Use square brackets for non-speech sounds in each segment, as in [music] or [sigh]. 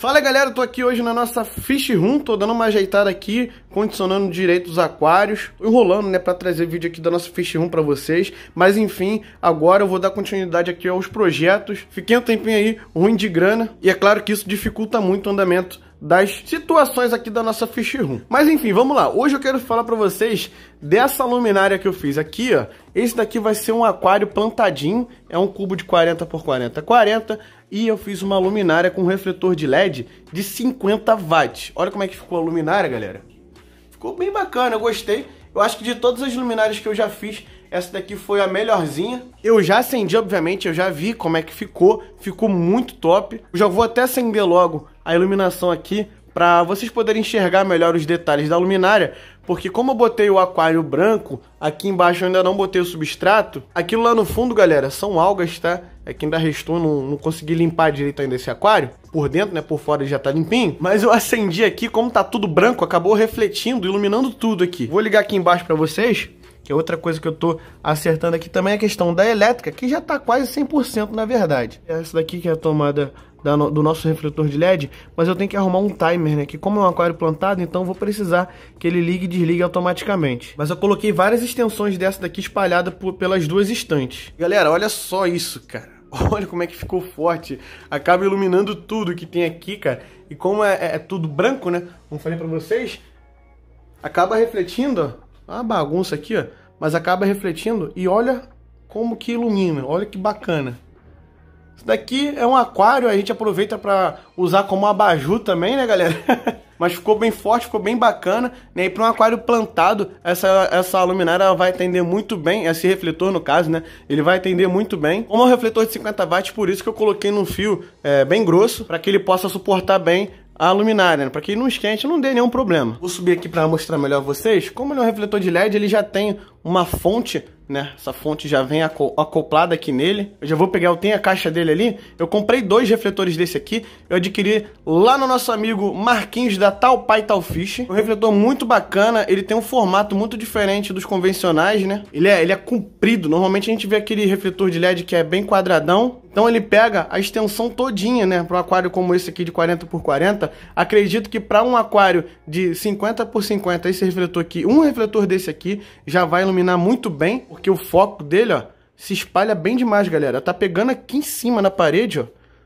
Fala galera, eu tô aqui hoje na nossa Fish Room, tô dando uma ajeitada aqui, condicionando direito os aquários, tô enrolando, né, para trazer vídeo aqui da nossa Fish Room para vocês, mas enfim, agora eu vou dar continuidade aqui aos projetos, fiquei um tempinho aí ruim de grana, e é claro que isso dificulta muito o andamento das situações aqui da nossa Fish Room. Mas enfim, vamos lá. Hoje eu quero falar para vocês dessa luminária que eu fiz aqui, ó. Esse daqui vai ser um aquário plantadinho, é um cubo de 40 por 40, 40 e eu fiz uma luminária com um refletor de LED de 50 watts. Olha como é que ficou a luminária, galera. Ficou bem bacana, eu gostei. Eu acho que de todas as luminárias que eu já fiz, essa daqui foi a melhorzinha. Eu já acendi, obviamente, eu já vi como é que ficou. Ficou muito top. Eu já vou até acender logo a iluminação aqui para vocês poderem enxergar melhor os detalhes da luminária, porque como eu botei o aquário branco, aqui embaixo eu ainda não botei o substrato, aquilo lá no fundo, galera, são algas, tá? É que ainda restou, não, não consegui limpar direito ainda esse aquário, por dentro, né, por fora já tá limpinho, mas eu acendi aqui, como tá tudo branco, acabou refletindo, iluminando tudo aqui. Vou ligar aqui embaixo para vocês, que é outra coisa que eu tô acertando aqui também, é a questão da elétrica, que já tá quase 100% na verdade. Essa daqui que é a tomada do nosso refletor de LED, mas eu tenho que arrumar um timer, né? Que como é um aquário plantado, então vou precisar que ele ligue e desligue automaticamente. Mas eu coloquei várias extensões dessa daqui espalhada por, pelas duas estantes. Galera, olha só isso, cara. [laughs] Olha como é que ficou forte. Acaba iluminando tudo que tem aqui, cara. E como é, é, é tudo branco, né? Como falei pra vocês, acaba refletindo, ó. Uma bagunça aqui, ó. Mas acaba refletindo e olha como que ilumina. Olha que bacana. Isso daqui é um aquário, a gente aproveita para usar como abajur também, né, galera? [laughs] Mas ficou bem forte, ficou bem bacana. Né? E aí, para um aquário plantado, essa, essa luminária vai atender muito bem, esse refletor no caso, né? Ele vai atender muito bem. Como é um refletor de 50 watts, por isso que eu coloquei num fio é, bem grosso, para que ele possa suportar bem a luminária, né? para que não esquente, não dê nenhum problema. Vou subir aqui para mostrar melhor a vocês. Como ele é um refletor de LED, ele já tem uma fonte né? Essa fonte já vem acoplada aqui nele. Eu já vou pegar, eu tenho a caixa dele ali. Eu comprei dois refletores desse aqui. Eu adquiri lá no nosso amigo Marquinhos da Tal Pai Tal Fish. Um refletor muito bacana. Ele tem um formato muito diferente dos convencionais, né? Ele é, ele é comprido. Normalmente a gente vê aquele refletor de LED que é bem quadradão. Então ele pega a extensão todinha, né? Para um aquário como esse aqui de 40 por 40, acredito que para um aquário de 50 por 50, esse refletor aqui, um refletor desse aqui já vai iluminar muito bem porque o foco dele, ó, se espalha bem demais, galera. Tá pegando aqui em cima na parede, ó.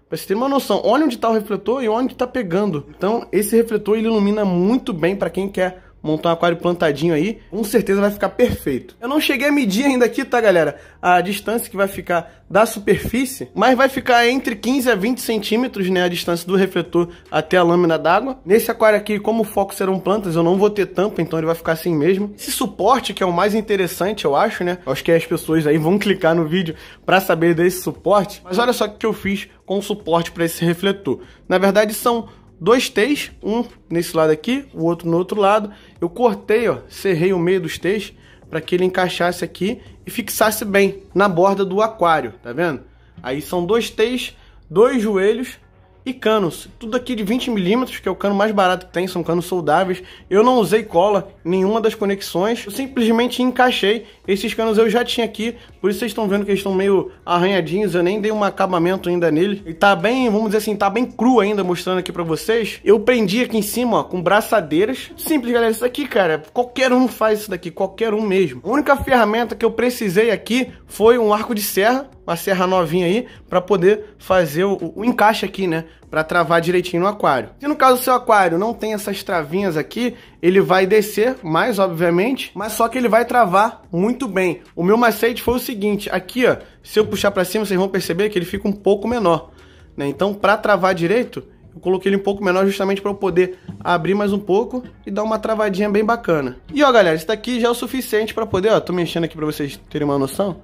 Pra você ter uma noção, olha onde tá o refletor e onde tá pegando. Então, esse refletor ele ilumina muito bem para quem quer montar um aquário plantadinho aí, com certeza vai ficar perfeito. Eu não cheguei a medir ainda aqui, tá, galera? A distância que vai ficar da superfície, mas vai ficar entre 15 a 20 centímetros, né, a distância do refletor até a lâmina d'água. Nesse aquário aqui, como o foco serão plantas, eu não vou ter tampa, então ele vai ficar assim mesmo. Esse suporte, que é o mais interessante, eu acho, né? Acho que as pessoas aí vão [laughs] clicar no vídeo para saber desse suporte. Mas olha só o que eu fiz com o suporte para esse refletor. Na verdade, são dois T's, um nesse lado aqui, o outro no outro lado. Eu cortei, ó, cerrei o meio dos T's para que ele encaixasse aqui e fixasse bem na borda do aquário, tá vendo? Aí são dois T's, dois joelhos e canos. Tudo aqui de 20mm, que é o cano mais barato que tem, são canos soldáveis. Eu não usei cola em nenhuma das conexões, eu simplesmente encaixei. Esses canos eu já tinha aqui, por isso vocês estão vendo que eles estão meio arranhadinhos, eu nem dei um acabamento ainda nele. E tá bem, vamos dizer assim, tá bem cru ainda, mostrando aqui pra vocês. Eu prendi aqui em cima, ó, com braçadeiras. Simples, galera, isso aqui, cara, qualquer um faz isso daqui, qualquer um mesmo. A única ferramenta que eu precisei aqui foi um arco de serra, uma serra novinha aí para poder fazer o, o, encaixe aqui, né? Para travar direitinho no aquário. Se no caso do seu aquário não tem essas travinhas aqui, ele vai descer mais, obviamente, mas só que ele vai travar muito bem. O meu macete foi o seguinte, aqui ó, se eu puxar para cima, vocês vão perceber que ele fica um pouco menor, né? Então, para travar direito, eu coloquei ele um pouco menor justamente para eu poder abrir mais um pouco e dar uma travadinha bem bacana. E ó, galera, isso daqui já é o suficiente para poder, ó, tô mexendo aqui para vocês terem uma noção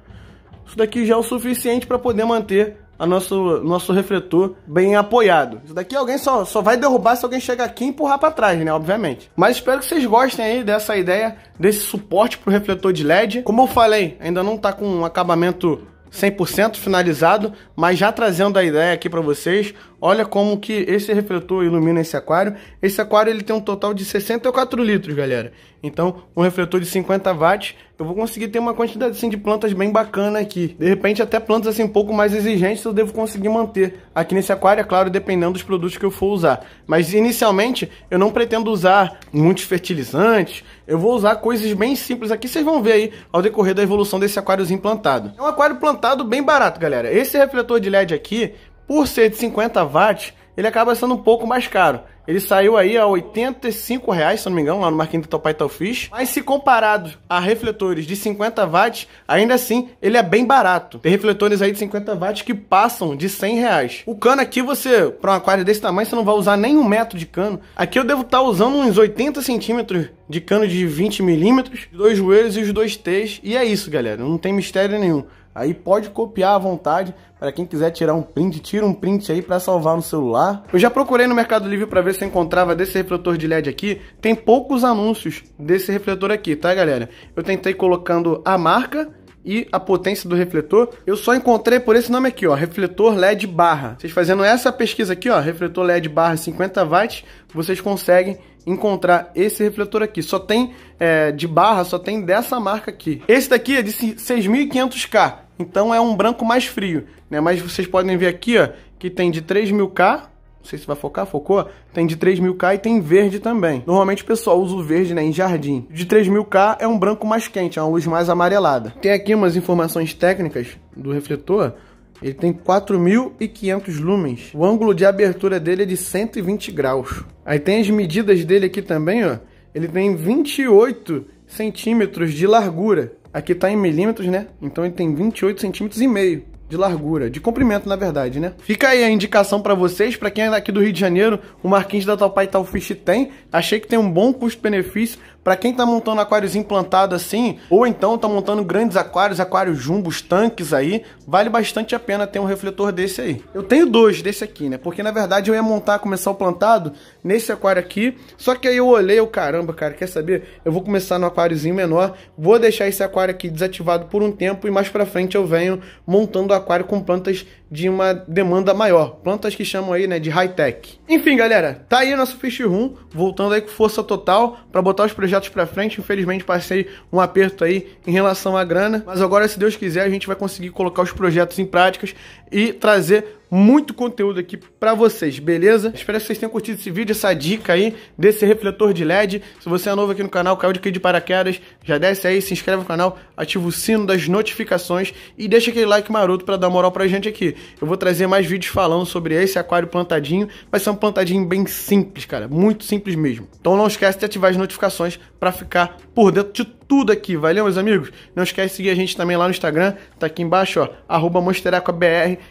isso daqui já é o suficiente para poder manter a nosso, nosso refletor bem apoiado. Isso daqui alguém só, só vai derrubar se alguém chegar aqui e empurrar para trás, né? Obviamente. Mas espero que vocês gostem aí dessa ideia, desse suporte para o refletor de LED. Como eu falei, ainda não está com um acabamento 100% finalizado, mas já trazendo a ideia aqui para vocês, Olha como que esse refletor ilumina esse aquário. Esse aquário ele tem um total de 64 litros, galera. Então, um refletor de 50 watts, eu vou conseguir ter uma quantidade assim de plantas bem bacana aqui. De repente, até plantas assim um pouco mais exigentes eu devo conseguir manter aqui nesse aquário, é claro, dependendo dos produtos que eu for usar. Mas inicialmente, eu não pretendo usar muitos fertilizantes. Eu vou usar coisas bem simples aqui, vocês vão ver aí ao decorrer da evolução desse aquáriozinho plantado. É um aquário plantado bem barato, galera. Esse refletor de LED aqui, por ser de 50 watts, ele acaba sendo um pouco mais caro. Ele saiu aí a 85 reais, se não me engano, lá no Marquinhos do Topai Fish. Mas se comparado a refletores de 50 watts, ainda assim ele é bem barato. Tem refletores aí de 50 watts que passam de 100 reais. O cano aqui você, para um aquário desse tamanho, você não vai usar nem um metro de cano. Aqui eu devo estar tá usando uns 80 centímetros de cano de 20 milímetros, dois joelhos e os dois T's. E é isso, galera. Não tem mistério nenhum. Aí pode copiar à vontade. Para quem quiser tirar um print, tira um print aí para salvar no celular. Eu já procurei no Mercado Livre para ver se encontrava desse refletor de LED aqui. Tem poucos anúncios desse refletor aqui, tá, galera? Eu tentei colocando a marca e a potência do refletor, eu só encontrei por esse nome aqui, ó, refletor LED barra. Vocês fazendo essa pesquisa aqui, ó, refletor LED barra 50 watts, vocês conseguem encontrar esse refletor aqui. Só tem é, de barra, só tem dessa marca aqui. Esse daqui é de 6.500K. Então é um branco mais frio, né? Mas vocês podem ver aqui, ó, que tem de 3000K, não sei se vai focar, focou? Tem de 3000K e tem verde também. Normalmente o pessoal usa o verde, né, em jardim. De 3000K é um branco mais quente, é uma luz mais amarelada. Tem aqui umas informações técnicas do refletor. Ele tem 4.500 lumens. O ângulo de abertura dele é de 120 graus. Aí tem as medidas dele aqui também, ó. Ele tem 28 centímetros de largura Aqui está em milímetros, né? Então ele tem 28 centímetros e meio de largura, de comprimento, na verdade, né? Fica aí a indicação para vocês, para quem é daqui do Rio de Janeiro, o Marquinhos da tal fish tem. Achei que tem um bom custo-benefício para quem tá montando aquários implantados assim, ou então tá montando grandes aquários, aquários jumbos, tanques aí, vale bastante a pena ter um refletor desse aí. Eu tenho dois desse aqui, né? Porque na verdade eu ia montar, começar o plantado nesse aquário aqui, só que aí eu olhei, eu, caramba, cara, quer saber? Eu vou começar no aquáriozinho menor, vou deixar esse aquário aqui desativado por um tempo e mais para frente eu venho montando o aquário com plantas de uma demanda maior, plantas que chamam aí, né, de high tech. Enfim, galera, tá aí o nosso fish room, voltando aí com força total para botar os projetos projetos para frente. Infelizmente passei um aperto aí em relação à grana, mas agora se Deus quiser a gente vai conseguir colocar os projetos em práticas e trazer muito conteúdo aqui para vocês, beleza? Espero que vocês tenham curtido esse vídeo, essa dica aí desse refletor de LED. Se você é novo aqui no canal, caiu de aqui de paraquedas, já desce aí, se inscreve no canal, ativa o sino das notificações e deixa aquele like maroto para dar moral pra gente aqui. Eu vou trazer mais vídeos falando sobre esse aquário plantadinho, mas ser um plantadinho bem simples, cara, muito simples mesmo. Então não esquece de ativar as notificações para ficar por dentro de tudo aqui, valeu, meus amigos? Não esquece de seguir a gente também lá no Instagram, tá aqui embaixo, ó, arroba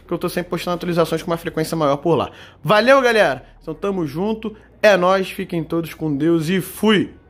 que eu tô sempre postando atualizações com uma frequência maior por lá. Valeu, galera! Então tamo junto, é nós, fiquem todos com Deus e fui!